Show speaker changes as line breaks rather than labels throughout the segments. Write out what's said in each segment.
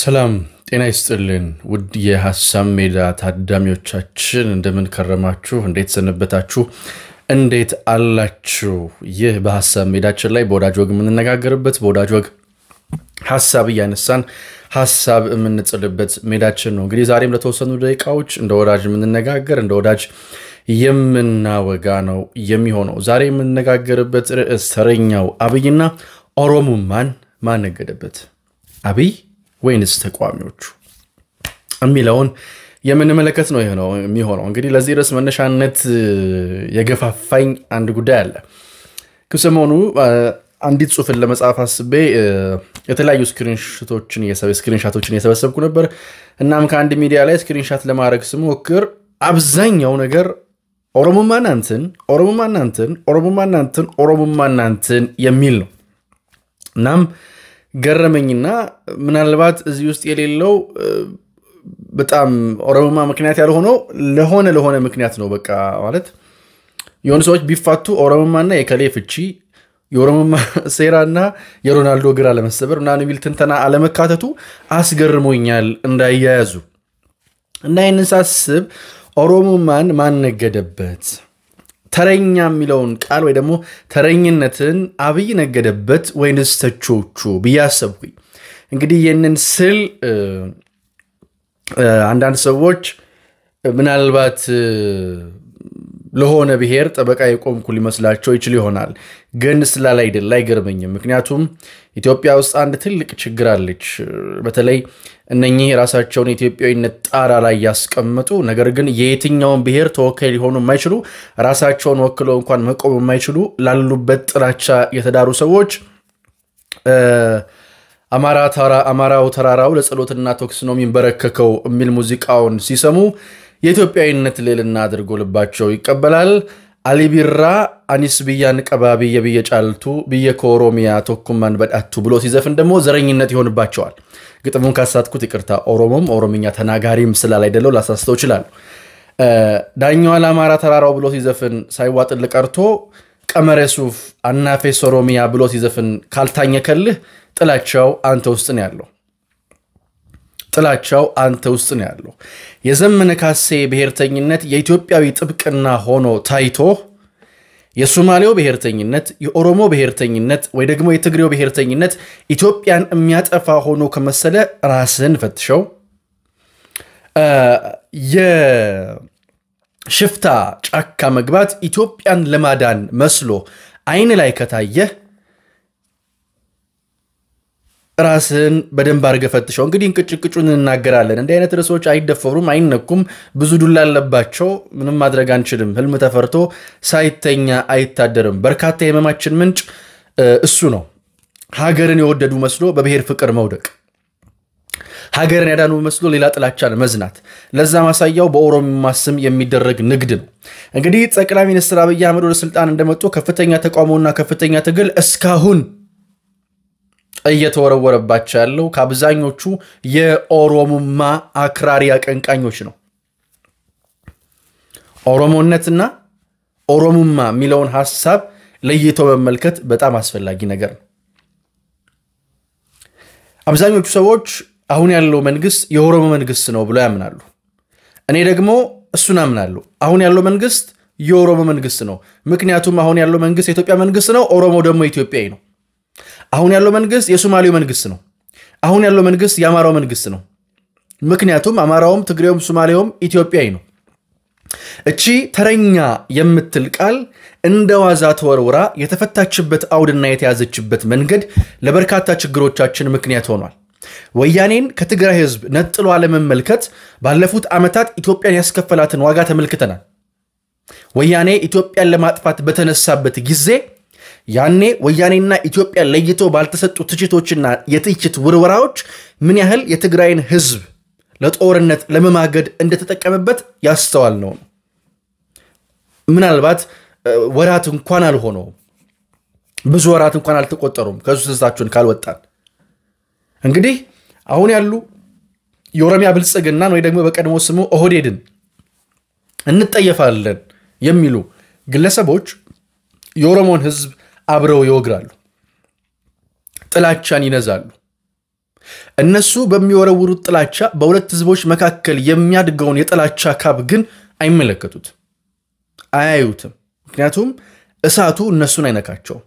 ሰላም ጤና ይስጥልን ውድ የሀሳብ ሜዳ ታዳሚዎቻችን፣ እንደምን ከረማችሁ? እንዴት ሰነበታችሁ? እንዴት አላችሁ? ይህ በሀሳብ ሜዳችን ላይ በወዳጅ ወግ የምንነጋገርበት በወዳጅ ወግ ሀሳብ እያነሳን ሀሳብ የምንጽልበት ሜዳችን ነው። እንግዲህ ዛሬም ለተወሰኑ ደቂቃዎች እንደ ወዳጅ የምንነጋገር እንደ ወዳጅ የምናወጋ ነው የሚሆነው። ዛሬ የምንነጋገርበት ርዕስ ተረኛው አብይና ኦሮሙ ማን ማነገደበት አብይ ወይንስ ተቋሚዎቹ የሚለውን የምንመለከት ነው ነው የሚሆነው። እንግዲህ ለዚህ ርዕስ መነሻነት የገፋፋኝ አንድ ጉዳይ አለ። ክሰሞኑ አንዲት ጽሁፍን ለመጽሐፍ አስቤ የተለያዩ ስክሪንሻቶችን እየሰበሰብኩ ነበር። እናም ከአንድ ሚዲያ ላይ ስክሪንሻት ለማድረግ ስሞክር አብዛኛው ነገር ኦሮሞማ ናንትን ኦሮሞማ ናንትን ኦሮሞማ ኦሮሞማ የሚል ነው። እናም ገረመኝና ምናልባት እዚህ ውስጥ የሌለው በጣም ኦሮሞማ ምክንያት ያልሆነው ለሆነ ለሆነ ምክንያት ነው። በቃ ማለት የሆኑ ሰዎች ቢፋቱ ኦሮሞማና የከሌ ፍቺ፣ የኦሮሞማ ሴራና የሮናልዶ ግራ ለመሰበር ምናምን ትንተና አለመካተቱ አስገርሞኛል እንዳያያዙ እና ይህንን ሳስብ ኦሮሞማን ማን ነገደበት ተረኛ የሚለውን ቃል ወይ ደግሞ ተረኝነትን አብይ ነገደበት ወይንስ ተቾቹ ብዬ እንግዲህ ይህንን ስል አንዳንድ ሰዎች ምናልባት ለሆነ ብሔር ጠበቃ የቆምኩ ሊመስላቸው ይችል ይሆናል፣ ግን ስላል አይደል አይገርመኝም። ምክንያቱም ኢትዮጵያ ውስጥ አንድ ትልቅ ችግር አለች። በተለይ እነኚህ የራሳቸውን የኢትዮጵያዊነት ጣራ ላይ ያስቀመጡ ነገር ግን የየትኛውን ብሔር ተወካይ ሊሆኑ የማይችሉ ራሳቸውን ወክለው እንኳን መቆም የማይችሉ ላሉበት ጥላቻ የተዳሩ ሰዎች አማራው ተራራው ለጸሎትና ተኩስ ነው የሚንበረከከው የሚል ሙዚቃውን ሲሰሙ የኢትዮጵያዊነት ልዕልና አድርጎ ልባቸው ይቀበላል። አሊቢራ አኒስ ብያን ቀባ ብየ ብየ ጫልቱ ብየ ከኦሮሚያ ቶኩማን በዳቱ ብሎ ሲዘፍን ደግሞ ዘረኝነት ይሆንባቸዋል። ግጥሙን ካሳትኩት ይቅርታ። ኦሮሞም ኦሮምኛ ተናጋሪም ስላላይደለው ላሳስተው ይችላል። ዳኛዋ ለአማራ ተራራው ብሎ ሲዘፍን ሳይዋጥል ቀርቶ ቀመረ ሱፍ አናፌስ ኦሮሚያ ብሎ ሲዘፍን ካልታኘከልህ ጥላቻው አንተ ውስጥ ነው ያለው። ጥላቻው አንተ ውስጥ ነው ያለው። የዘመነ ካሴ ብሔርተኝነት የኢትዮጵያዊ ጥብቅና ሆኖ ታይቶ የሶማሌው ብሔርተኝነት፣ የኦሮሞ ብሔርተኝነት ወይ ደግሞ የትግሬው ብሔርተኝነት ኢትዮጵያን የሚያጠፋ ሆኖ ከመሰለ ራስን ፈትሸው። የሽፍታ ጫካ መግባት ኢትዮጵያን ለማዳን መስሎ አይን ላይ ከታየህ ራስን በደንብ አድርገህ ፈትሸው። እንግዲህ እንቅጭቅጩን እንናገራለን። እንዲህ አይነት ርዕሶች አይደፈሩም፣ አይነኩም፣ ብዙ ዱላ አለባቸው። ምንም ማድረግ አንችልም። ህልም ተፈርቶ ሳይተኛ አይታደርም። በርካታ የህመማችን ምንጭ እሱ ነው። ሀገርን የወደዱ መስሎ በብሔር ፍቅር መውደቅ፣ ሀገርን ያዳኑ መስሎ ሌላ ጥላቻን መዝናት። ለዛ ማሳያው በኦሮሚማ ስም የሚደረግ ንግድ ነው። እንግዲህ ጠቅላይ ሚኒስትር አብይ አህመድ ወደ ስልጣን እንደመጡ ከፍተኛ ተቃውሞና ከፍተኛ ትግል እስካሁን እየተወረወረባቸው ያለው ከአብዛኞቹ የኦሮሞማ አክራሪ አቀንቃኞች ነው። ኦሮሞነትና ኦሮሞማ የሚለውን ሀሳብ ለይቶ መመልከት በጣም አስፈላጊ ነገር ነው። አብዛኞቹ ሰዎች አሁን ያለው መንግስት የኦሮሞ መንግስት ነው ብሎ ያምናሉ። እኔ ደግሞ እሱን አምናለሁ። አሁን ያለው መንግስት የኦሮሞ መንግስት ነው። ምክንያቱም አሁን ያለው መንግስት የኢትዮጵያ መንግስት ነው። ኦሮሞ ደግሞ ኢትዮጵያዊ ነው። አሁን ያለው መንግስት የሶማሌው መንግስት ነው። አሁን ያለው መንግስት የአማራው መንግስት ነው። ምክንያቱም አማራውም ትግሬውም ሶማሌውም ኢትዮጵያዊ ነው። እቺ ተረኛ የምትል ቃል እንደ ዋዛ ተወርውራ የተፈታችበት አውድና የተያዘችበት መንገድ ለበርካታ ችግሮቻችን ምክንያት ሆኗል። ወያኔን ከትግራይ ህዝብ ነጥሎ አለመመልከት ባለፉት ዓመታት ኢትዮጵያን ያስከፈላትን ዋጋ ተመልክተናል። ወያኔ ኢትዮጵያን ለማጥፋት በተነሳበት ጊዜ ያኔ ወያኔና ኢትዮጵያ ለይቶ ባልተሰጡ ትችቶችና የትችት ውርወራዎች ምን ያህል የትግራይን ህዝብ ለጦርነት ለመማገድ እንደተጠቀመበት ያስተዋል ነው። ምናልባት ወራት እንኳን አልሆነውም። ብዙ ወራት እንኳን አልተቆጠሩም። ከሱ ትዝታችሁን ካልወጣን እንግዲህ አሁን ያሉ የኦሮሚያ ብልጽግናን ወይ ደግሞ በቀድሞ ስሙ ኦህዴድን እንጠየፋለን የሚሉ ግለሰቦች የኦሮሞን ህዝብ አብረው ይወግራሉ፣ ጥላቻን ይነዛሉ። እነሱ በሚወረውሩት ጥላቻ በሁለት ህዝቦች መካከል የሚያድገውን የጥላቻ ካብ ግን አይመለከቱት፣ አያዩትም። ምክንያቱም እሳቱ እነሱን አይነካቸውም።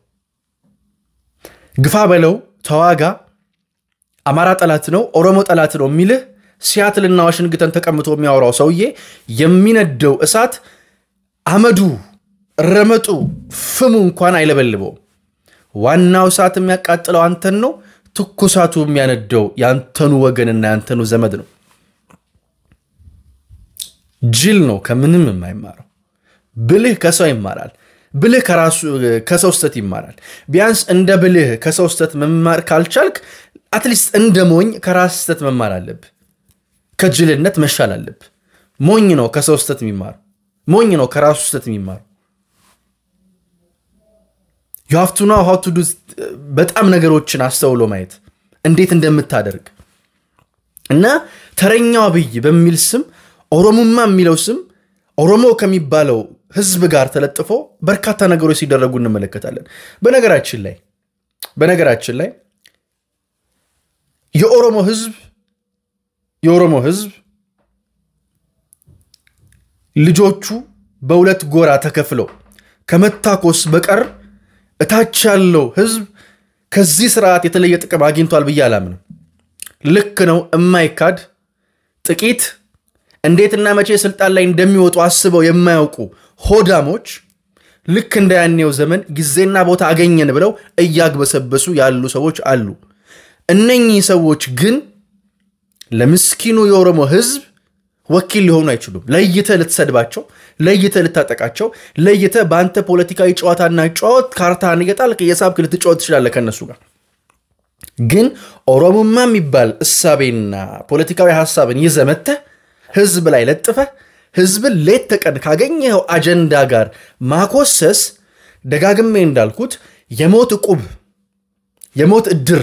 ግፋ በለው ተዋጋ፣ አማራ ጠላት ነው፣ ኦሮሞ ጠላት ነው የሚልህ ሲያትልና ዋሽንግተን ተቀምጦ የሚያወራው ሰውዬ የሚነደው እሳት አመዱ ረመጡ ፍሙ እንኳን አይለበልበውም። ዋናው ሰዓት የሚያቃጥለው አንተን ነው። ትኩሳቱ የሚያነደው የአንተኑ ወገንና የአንተኑ ዘመድ ነው። ጅል ነው ከምንም የማይማረው። ብልህ ከሰው ይማራል። ብልህ ከሰው ስተት ይማራል። ቢያንስ እንደ ብልህ ከሰው ስተት መማር ካልቻልክ አትሊስት እንደ ሞኝ ከራስ ስተት መማር አለብ ከጅልነት መሻል አለብ ሞኝ ነው ከሰው ስተት የሚማር ሞኝ ነው ከራሱ ስተት የሚማር ዩ ቱ ቱ ዱ በጣም ነገሮችን አስተውሎ ማየት እንዴት እንደምታደርግ እና ተረኛ አብይ በሚል ስም ኦሮሞማ የሚለው ስም ኦሮሞ ከሚባለው ህዝብ ጋር ተለጥፎ በርካታ ነገሮች ሲደረጉ እንመለከታለን። በነገራችን ላይ በነገራችን ላይ የኦሮሞ ህዝብ የኦሮሞ ህዝብ ልጆቹ በሁለት ጎራ ተከፍለው ከመታኮስ በቀር እታች ያለው ህዝብ ከዚህ ስርዓት የተለየ ጥቅም አግኝቷል ብዬ አላምንም። ልክ ነው፣ እማይካድ ጥቂት እንዴትና መቼ ስልጣን ላይ እንደሚወጡ አስበው የማያውቁ ሆዳሞች ልክ እንደ ያኔው ዘመን ጊዜና ቦታ አገኘን ብለው እያግበሰበሱ ያሉ ሰዎች አሉ። እነኚህ ሰዎች ግን ለምስኪኑ የኦሮሞ ህዝብ ወኪል ሊሆኑ አይችሉም። ለይተ ልትሰድባቸው ለይተ ልታጠቃቸው ለይተ በአንተ ፖለቲካዊ ጨዋታና ጨዋት ካርታህን እየጣልክ እየሳብክ ልትጫወት ትችላለ ከነሱ ጋር። ግን ኦሮሞማ የሚባል እሳቤና ፖለቲካዊ ሀሳብን ይዘመተ ህዝብ ላይ ለጥፈ ህዝብን ሌት ተቀን ካገኘኸው አጀንዳ ጋር ማኮሰስ ደጋግሜ እንዳልኩት የሞት ቁብ የሞት እድር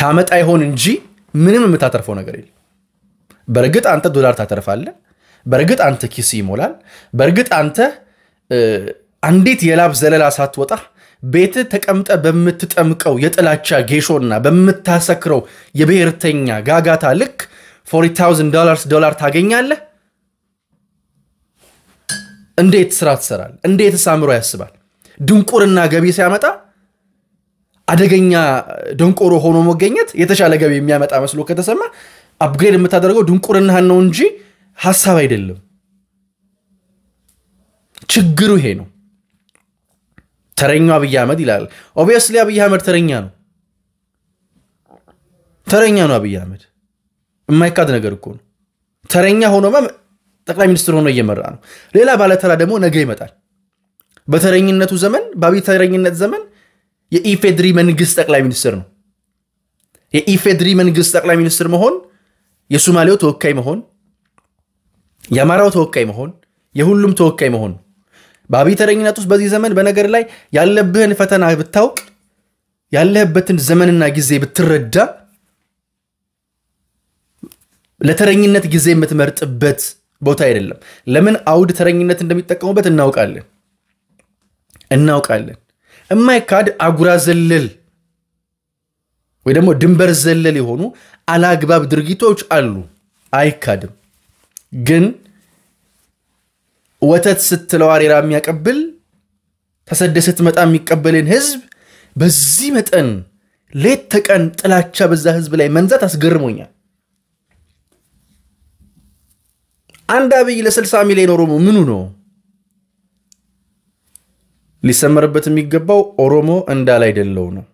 ታመጣ ይሆን እንጂ ምንም የምታተርፈው ነገር የለ በእርግጥ አንተ ዶላር ታተርፋለህ። በእርግጥ አንተ ኪስ ይሞላል። በእርግጥ አንተ አንዴት የላብ ዘለላ ሳትወጣ ቤት ተቀምጠ በምትጠምቀው የጥላቻ ጌሾና በምታሰክረው የብሔርተኛ ጋጋታ ልክ 40,000 ዶላርስ ዶላር ታገኛለህ። እንዴት ስራ ትሰራል? እንዴት ሳምሮ ያስባል? ድንቁርና ገቢ ሲያመጣ አደገኛ ደንቆሮ ሆኖ መገኘት የተሻለ ገቢ የሚያመጣ መስሎ ከተሰማ አፕግሬድ የምታደርገው ድንቁርናህን ነው እንጂ ሀሳብ አይደለም። ችግሩ ይሄ ነው። ተረኛው አብይ አህመድ ይላል። ኦብየስሊ አብይ አህመድ ተረኛ ነው። ተረኛ ነው አብይ አህመድ የማይካድ ነገር እኮ ነው። ተረኛ ሆኖማ ጠቅላይ ሚኒስትር ሆኖ እየመራ ነው። ሌላ ባለተራ ደግሞ ነገ ይመጣል። በተረኝነቱ ዘመን በአብይ ተረኝነት ዘመን የኢፌድሪ መንግስት ጠቅላይ ሚኒስትር ነው። የኢፌድሪ መንግስት ጠቅላይ ሚኒስትር መሆን የሱማሌው ተወካይ መሆን የአማራው ተወካይ መሆን፣ የሁሉም ተወካይ መሆን በአብይ ተረኝነት ውስጥ በዚህ ዘመን በነገር ላይ ያለብህን ፈተና ብታውቅ ያለህበትን ዘመንና ጊዜ ብትረዳ ለተረኝነት ጊዜ የምትመርጥበት ቦታ አይደለም። ለምን አውድ ተረኝነት እንደሚጠቀሙበት እናውቃለን እናውቃለን። እማይካድ አጉራ ዘለል ወይ ደግሞ ድንበር ዘለል የሆኑ አላግባብ ድርጊቶች አሉ፣ አይካድም ግን ወተት ስትለው አሬራ የሚያቀብል ተሰደ ስትመጣ የሚቀበልን ህዝብ በዚህ መጠን ሌት ተቀን ጥላቻ በዛ ህዝብ ላይ መንዛት አስገርሞኛል። አንድ አብይ ለ60 ሚሊዮን ኦሮሞ ምኑ ነው? ሊሰመርበት የሚገባው ኦሮሞ እንዳል አይደለው ነው።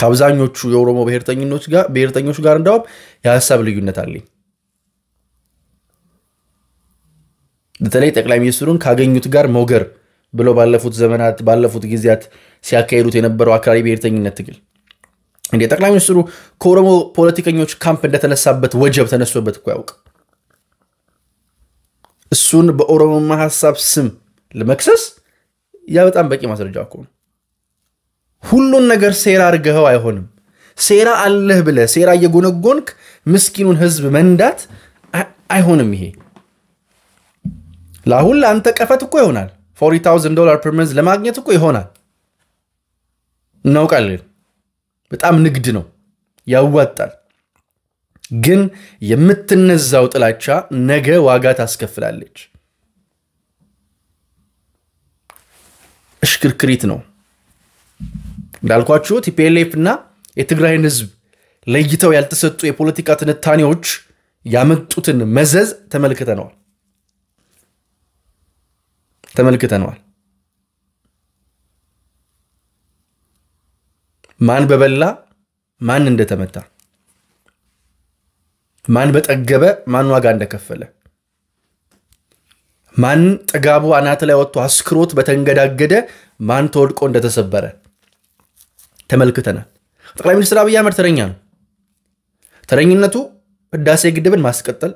ከአብዛኞቹ የኦሮሞ ብሔርተኞች ጋር ብሔርተኞች ጋር እንዳውም የሀሳብ ልዩነት አለኝ። በተለይ ጠቅላይ ሚኒስትሩን ካገኙት ጋር ሞገር ብለው ባለፉት ዘመናት ባለፉት ጊዜያት ሲያካሄዱት የነበረው አክራሪ ብሔርተኝነት ትግል እንደ ጠቅላይ ሚኒስትሩ ከኦሮሞ ፖለቲከኞች ካምፕ እንደተነሳበት ወጀብ ተነስቶበት እኮ ያውቅ እሱን በኦሮሞማ ሀሳብ ስም ለመክሰስ ያ በጣም በቂ ማስረጃ እኮ ነው። ሁሉን ነገር ሴራ አድርገኸው አይሆንም። ሴራ አለህ ብለህ ሴራ እየጎነጎንክ ምስኪኑን ህዝብ መንዳት አይሆንም ይሄ ለአሁን ለአንተ ቀፈት እኮ ይሆናል። 40,000 ዶላር ፐርመንዝ ለማግኘት እኮ ይሆናል። እናውቃለን። በጣም ንግድ ነው፣ ያዋጣል። ግን የምትነዛው ጥላቻ ነገ ዋጋ ታስከፍላለች። እሽክርክሪት ነው እንዳልኳችሁ። ቲፒኤልኤፍ እና የትግራይን ህዝብ ለይተው ያልተሰጡ የፖለቲካ ትንታኔዎች ያመጡትን መዘዝ ተመልክተነዋል። ተመልክተነዋል። ማን በበላ ማን እንደተመታ፣ ማን በጠገበ ማን ዋጋ እንደከፈለ፣ ማን ጥጋቡ አናት ላይ ወጥቶ አስክሮት በተንገዳገደ ማን ተወድቆ እንደተሰበረ ተመልክተናል። ጠቅላይ ሚኒስትር አብይ አህመድ ተረኛ ነው። ተረኝነቱ ህዳሴ ግድብን ማስቀጠል፣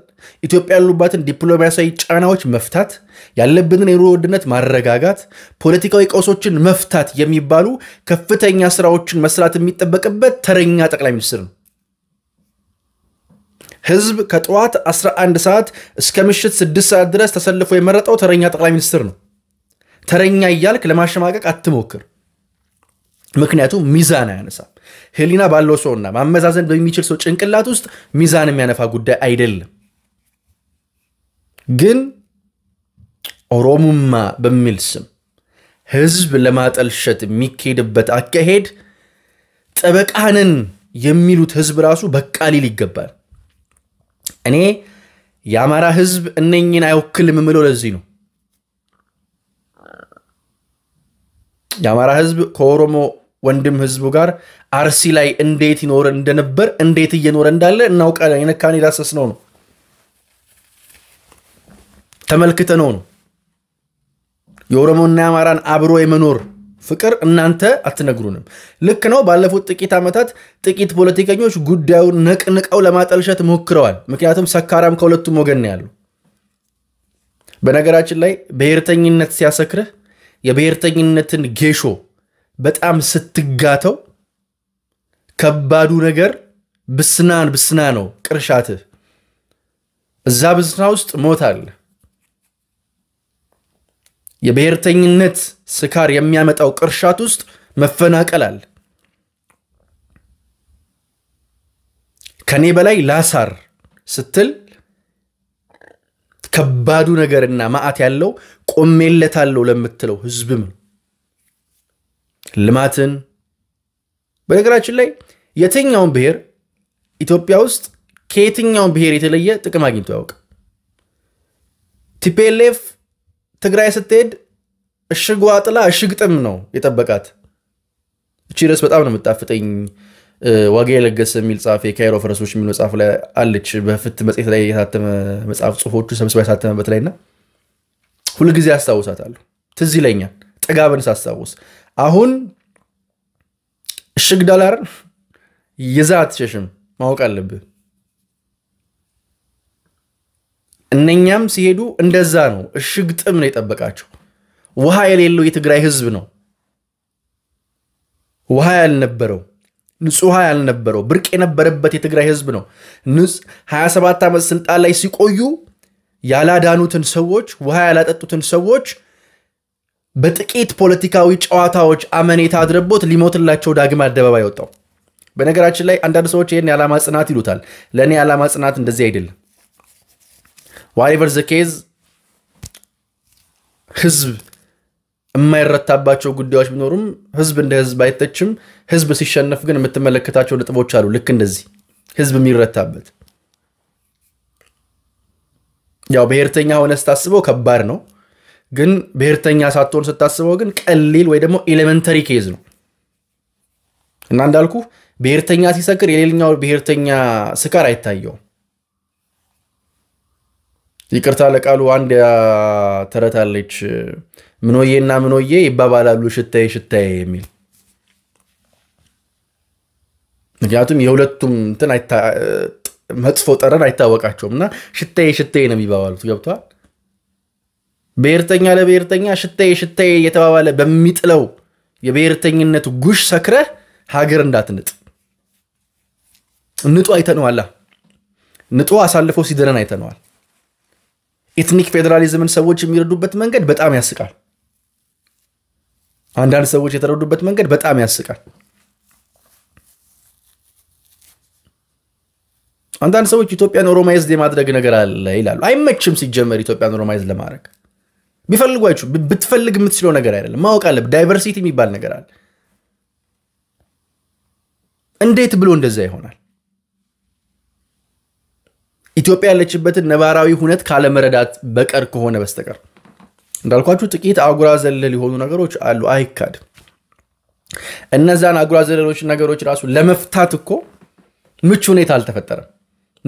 ኢትዮጵያ ያሉባትን ዲፕሎማሲያዊ ጫናዎች መፍታት፣ ያለብንን የኑሮ ውድነት ማረጋጋት፣ ፖለቲካዊ ቀውሶችን መፍታት የሚባሉ ከፍተኛ ስራዎችን መስራት የሚጠበቅበት ተረኛ ጠቅላይ ሚኒስትር ነው። ህዝብ ከጠዋት 11 ሰዓት እስከ ምሽት 6 ሰዓት ድረስ ተሰልፎ የመረጠው ተረኛ ጠቅላይ ሚኒስትር ነው። ተረኛ እያልክ ለማሸማቀቅ አትሞክር፣ ምክንያቱም ሚዛን አያነሳ ህሊና ባለው ሰውና ማመዛዘን በሚችል ሰው ጭንቅላት ውስጥ ሚዛን የሚያነፋ ጉዳይ አይደለም። ግን ኦሮሙማ በሚል ስም ህዝብ ለማጠልሸት የሚካሄድበት አካሄድ ጠበቃንን የሚሉት ህዝብ ራሱ በቃ ሊል ይገባል። እኔ የአማራ ህዝብ እነኝን አይወክልም የምለው ለዚህ ነው። የአማራ ህዝብ ከኦሮሞ ወንድም ህዝቡ ጋር አርሲ ላይ እንዴት ይኖር እንደነበር እንዴት እየኖረ እንዳለ እናውቃለን። የነካን የዳሰስ ነው ነው ተመልክተ ነው ነው የኦሮሞና የአማራን አብሮ የመኖር ፍቅር እናንተ አትነግሩንም። ልክ ነው። ባለፉት ጥቂት ዓመታት ጥቂት ፖለቲከኞች ጉዳዩን ነቅንቀው ለማጠልሸት ሞክረዋል። ምክንያቱም ሰካራም ከሁለቱም ወገን ያሉ። በነገራችን ላይ ብሔርተኝነት ሲያሰክርህ የብሔርተኝነትን ጌሾ በጣም ስትጋተው ከባዱ ነገር ብስና ብስና ነው ቅርሻትህ። እዛ ብስና ውስጥ ሞት አለ። የብሔርተኝነት ስካር የሚያመጣው ቅርሻት ውስጥ መፈናቀል አለ። ከኔ በላይ ላሳር ስትል ከባዱ ነገርና ማዕት ያለው ቆሜለታለሁ ለምትለው ህዝብም ነው። ልማትን። በነገራችን ላይ የትኛውን ብሔር ኢትዮጵያ ውስጥ ከየትኛውን ብሔር የተለየ ጥቅም አግኝቶ ያውቅ? ቲፔሌፍ ትግራይ ስትሄድ እሽጓ ጥላ እሽግ ጥም ነው የጠበቃት። እቺ ርዕስ በጣም ነው የምጣፍጠኝ። ዋጋ የለገሰ የሚል ጻፍ የካይሮ ፈረሶች የሚል መጽሐፍ ላይ አለች። በፍት መጽሔት ላይ የታተመ መጽሐፍ ጽሁፎቹ ሰብስባ ያሳተመበት ላይና ሁልጊዜ አስታውሳታለሁ። ትዝ ይለኛል ጥጋብን ሳስታውስ አሁን እሽግ ዶላር ይዛ አትሸሽም፣ ማወቅ አለብህ። እነኛም ሲሄዱ እንደዛ ነው። እሽግ ጥም ነው የጠበቃቸው። ውሃ የሌለው የትግራይ ህዝብ ነው። ውሃ ያልነበረው ንጹህ ውሃ ያልነበረው ብርቅ የነበረበት የትግራይ ህዝብ ነው። 27 ዓመት ስልጣን ላይ ሲቆዩ ያላዳኑትን ሰዎች ውሃ ያላጠጡትን ሰዎች በጥቂት ፖለቲካዊ ጨዋታዎች አመኔታ አድረቦት ሊሞትላቸው ዳግም አደባባይ ወጣው። በነገራችን ላይ አንዳንድ ሰዎች ይህን የዓላማ ጽናት ይሉታል። ለእኔ የዓላማ ጽናት እንደዚህ አይደለም። ዋሪቨር ዘኬዝ ህዝብ የማይረታባቸው ጉዳዮች ቢኖሩም ህዝብ እንደ ህዝብ አይተችም። ህዝብ ሲሸነፍ ግን የምትመለከታቸው ነጥቦች አሉ። ልክ እንደዚህ ህዝብ የሚረታበት ያው ብሔርተኛ ሆነ ስታስበው ከባድ ነው። ግን ብሔርተኛ ሳትሆን ስታስበው ግን ቀሊል ወይ ደግሞ ኤሌመንተሪ ኬዝ ነው እና እንዳልኩ ብሔርተኛ ሲሰክር የሌላኛው ብሔርተኛ ስካር አይታየውም። ይቅርታ ለቃሉ አንድ ተረታለች ምኖዬና ምኖዬ ይባባላሉ ሽታዬ ሽታዬ የሚል ምክንያቱም የሁለቱም እንትን መጥፎ ጠረን አይታወቃቸውም እና ሽታዬ ሽታዬ ነው የሚባባሉት። ገብተዋል ብሔርተኛ ለብሔርተኛ ሽታዬ ሽታዬ እየተባባለ በሚጥለው የብሔርተኝነት ጉሽ ሰክረህ ሀገር እንዳትንጥ። ንጡ አይተነዋላ። ንጡ አሳልፎ ሲደረን አይተነዋል። ኤትኒክ ፌዴራሊዝምን ሰዎች የሚረዱበት መንገድ በጣም ያስቃል። አንዳንድ ሰዎች የተረዱበት መንገድ በጣም ያስቃል። አንዳንድ ሰዎች ኢትዮጵያን ኦሮማይዝድ የማድረግ ነገር አለ ይላሉ። አይመችም ሲጀመር ኢትዮጵያን ኦሮማይዝድ ለማድረግ ቢፈልጓችሁ ብትፈልግ የምትችለው ነገር አይደለም። ማወቅ አለብህ ዳይቨርሲቲ የሚባል ነገር አለ። እንዴት ብሎ እንደዛ ይሆናል? ኢትዮጵያ ያለችበትን ነባራዊ ሁነት ካለመረዳት በቀር ከሆነ በስተቀር እንዳልኳችሁ ጥቂት አጉራ ዘለል የሆኑ ነገሮች አሉ፣ አይካድም። እነዛን አጉራ ዘለሎች ነገሮች ራሱ ለመፍታት እኮ ምቹ ሁኔታ አልተፈጠረም።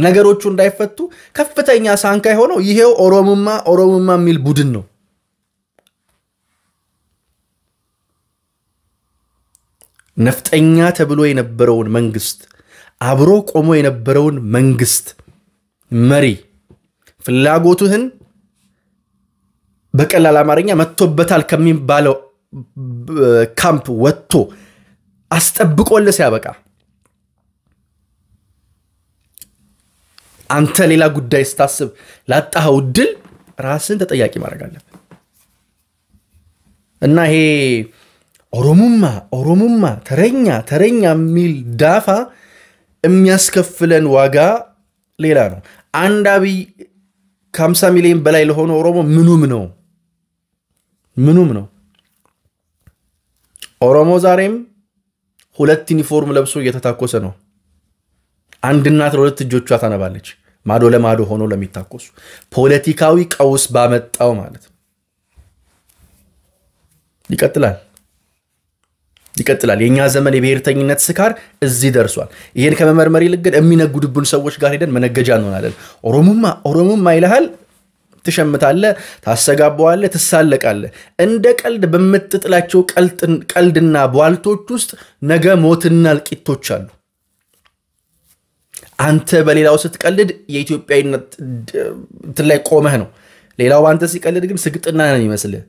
ነገሮቹ እንዳይፈቱ ከፍተኛ ሳንካ የሆነው ይሄው ኦሮሞማ ኦሮሞማ የሚል ቡድን ነው። ነፍጠኛ ተብሎ የነበረውን መንግስት አብሮ ቆሞ የነበረውን መንግስት መሪ ፍላጎቱህን በቀላል አማርኛ መጥቶበታል ከሚባለው ካምፕ ወጥቶ አስጠብቆለ ሲያበቃ አንተ ሌላ ጉዳይ ስታስብ ላጣኸው ድል ራስን ተጠያቂ ማድረግ አለብን እና ይሄ ኦሮሙማ ኦሮሙማ ተረኛ ተረኛ የሚል ዳፋ የሚያስከፍለን ዋጋ ሌላ ነው። አንድ አብይ ከ50 ሚሊዮን በላይ ለሆነ ኦሮሞ ምኑም ነው ምኑም ነው። ኦሮሞ ዛሬም ሁለት ዩኒፎርም ለብሶ እየተታኮሰ ነው። አንድ እናት ለሁለት እጆቿ ታነባለች፣ ማዶ ለማዶ ሆኖ ለሚታኮሱ ፖለቲካዊ ቀውስ ባመጣው ማለት ይቀጥላል። ይቀጥላል። የእኛ ዘመን የብሔርተኝነት ስካር እዚህ ደርሷል። ይሄን ከመመርመር ይልቅ ግን የሚነጉድብን ሰዎች ጋር ሄደን መነገጃ እንሆናለን። ኦሮሞማ ኦሮሞማ ይልሃል፣ ትሸምታለ፣ ታሰጋባዋለ፣ ትሳለቃለ። እንደ ቀልድ በምትጥላቸው ቀልድና ቧልቶች ውስጥ ነገ ሞትና እልቂቶች አሉ። አንተ በሌላው ስትቀልድ የኢትዮጵያዊነት ላይ ቆመህ ነው። ሌላው በአንተ ሲቀልድ ግን ስግጥና ነው ይመስልህ።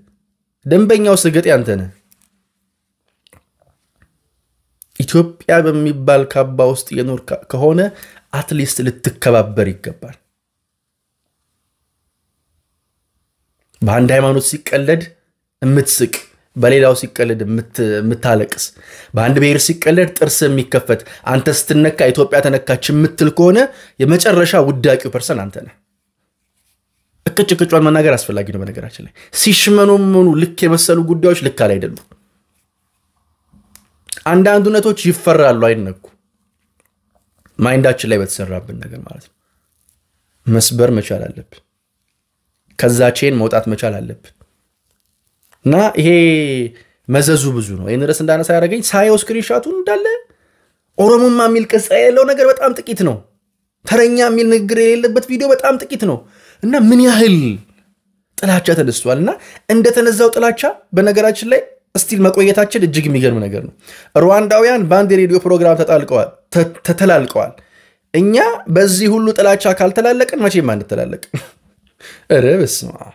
ደንበኛው ስግጥ ያንተ ነህ። ኢትዮጵያ በሚባል ካባ ውስጥ የኖር ከሆነ አትሊስት ልትከባበር ይገባል። በአንድ ሃይማኖት ሲቀለድ የምትስቅ በሌላው ሲቀለድ የምታለቅስ፣ በአንድ ብሔር ሲቀለድ ጥርስ የሚከፈት አንተ ስትነካ ኢትዮጵያ ተነካች የምትል ከሆነ የመጨረሻ ውዳቂው ፐርሰን አንተ ነህ። እቅጭቅጯን መናገር አስፈላጊ ነው። በነገራችን ላይ ሲሽመኖመኑ ልክ የመሰሉ ጉዳዮች ልክ አላይደሉም። አይደሉም። አንዳንድ እውነቶች ይፈራሉ፣ አይነኩ ማይንዳችን ላይ በተሰራብን ነገር ማለት ነው። መስበር መቻል አለብን። ከዛ ቼን መውጣት መቻል አለብን እና ይሄ መዘዙ ብዙ ነው። ይህን ረስ እንዳነሳ ያደረገኝ ሳየው ስክሪንሻቱ እንዳለ ኦሮሞማ የሚል ቅጽ የሌለው ነገር በጣም ጥቂት ነው። ተረኛ የሚል ንግግር የሌለበት ቪዲዮ በጣም ጥቂት ነው እና ምን ያህል ጥላቻ ተነስቷል እና እንደተነዛው ጥላቻ በነገራችን ላይ ስቲል መቆየታችን እጅግ የሚገርም ነገር ነው። ሩዋንዳውያን በአንድ የሬዲዮ ፕሮግራም ተተላልቀዋል። እኛ በዚህ ሁሉ ጥላቻ ካልተላለቅን መቼም አንተላለቅ። ኧረ በስመ አብ!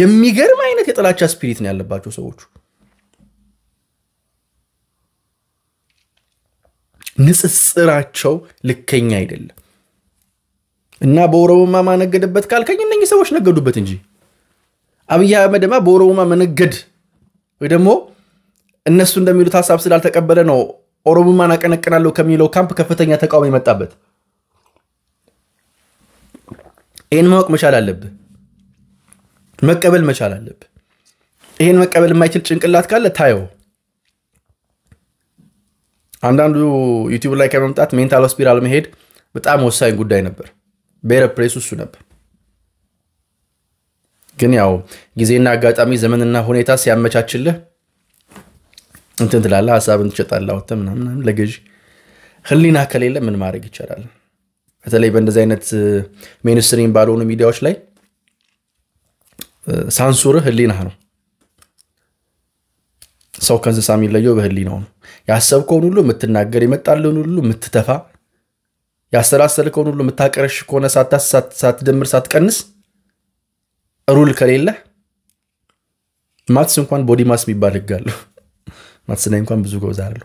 የሚገርም አይነት የጥላቻ ስፒሪት ነው ያለባቸው ሰዎቹ። ንጽጽራቸው ልከኛ አይደለም እና በኦሮሞማ ማነገደበት ካልከኝ እነኚህ ሰዎች ነገዱበት እንጂ አብይ አህመድማ በኦሮሞማ መነገድ ወይ ደግሞ እነሱ እንደሚሉት ሀሳብ ስላልተቀበለ ነው ኦሮሞማን አቀነቅናለሁ ከሚለው ካምፕ ከፍተኛ ተቃውሞ የመጣበት። ይህን ማወቅ መቻል አለብህ፣ መቀበል መቻል አለብህ። ይህን መቀበል የማይችል ጭንቅላት ካለ ታየው። አንዳንዱ ዩቲዩብ ላይ ከመምጣት ሜንታል ሆስፒታል መሄድ በጣም ወሳኝ ጉዳይ ነበር። ብሔረ ፕሬስ እሱ ነበር። ግን ያው ጊዜና አጋጣሚ ዘመንና ሁኔታ ሲያመቻችልህ እንትን ትላለህ፣ ሀሳብን ትሸጣለህ፣ ወተ ምናምን ለገዥ ህሊና ከሌለ ምን ማድረግ ይቻላል? በተለይ በእንደዚህ አይነት ሜንስትሪም ባልሆኑ ሚዲያዎች ላይ ሳንሱርህ ህሊናህ ነው። ሰው ከእንስሳ የሚለየው በህሊናው ነው። ያሰብከውን ሁሉ የምትናገር፣ የመጣልህን ሁሉ የምትተፋ፣ ያሰላሰልከውን ሁሉ የምታቀረሽ ከሆነ ሳታስ ሳትደምር ሳትቀንስ ሩል ከሌለ ማትስ እንኳን ቦዲ ማስ የሚባል ህግ አለው። ማትስ ላይ እንኳን ብዙ ጎበዝ አሉ፣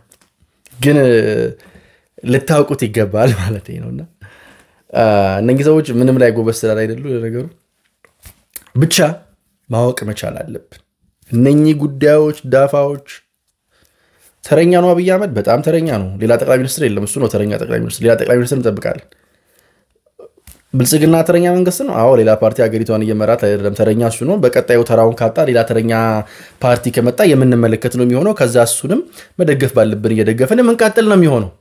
ግን ልታውቁት ይገባል ማለት ነው። እና እነዚህ ሰዎች ምንም ላይ ጎበዝ ስላል አይደሉ ለነገሩ ብቻ ማወቅ መቻል አለብን። እነኚህ ጉዳዮች ዳፋዎች ተረኛ ነው። አብይ አህመድ በጣም ተረኛ ነው። ሌላ ጠቅላይ ሚኒስትር የለም። እሱ ነው ተረኛ ጠቅላይ ሚኒስትር። ሌላ ጠቅላይ ሚኒስትር እንጠብቃለን። ብልጽግና ተረኛ መንግስት ነው። አዎ ሌላ ፓርቲ ሀገሪቷን እየመራት አይደለም። ተረኛ እሱ ነው። በቀጣዩ ተራውን ካጣ ሌላ ተረኛ ፓርቲ ከመጣ የምንመለከት ነው የሚሆነው። ከዛ እሱንም መደገፍ ባለብን እየደገፈን የምንቀጥል ነው የሚሆነው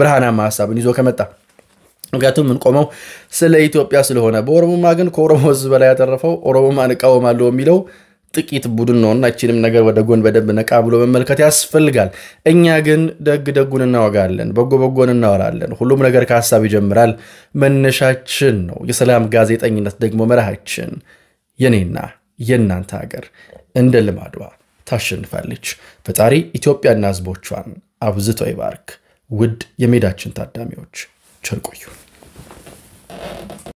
ብርሃናማ ሀሳብን ይዞ ከመጣ ምክንያቱም የምንቆመው ስለ ኢትዮጵያ ስለሆነ። በኦሮሞማ ግን ከኦሮሞ ህዝብ በላይ ያተረፈው ኦሮሞማ እንቃወማለሁ የሚለው ጥቂት ቡድን ነው እና እችንም ነገር ወደ ጎን በደንብ ነቃ ብሎ መመልከት ያስፈልጋል። እኛ ግን ደግ ደጉን እናወጋለን፣ በጎ በጎን እናወራለን። ሁሉም ነገር ከሀሳብ ይጀምራል፣ መነሻችን ነው። የሰላም ጋዜጠኝነት ደግሞ መርሃችን የኔና የእናንተ ሀገር እንደ ልማዷ ታሸንፋለች። ፈጣሪ ኢትዮጵያና ሕዝቦቿን አብዝቶ ይባርክ። ውድ የሜዳችን ታዳሚዎች ቸር ቆዩ።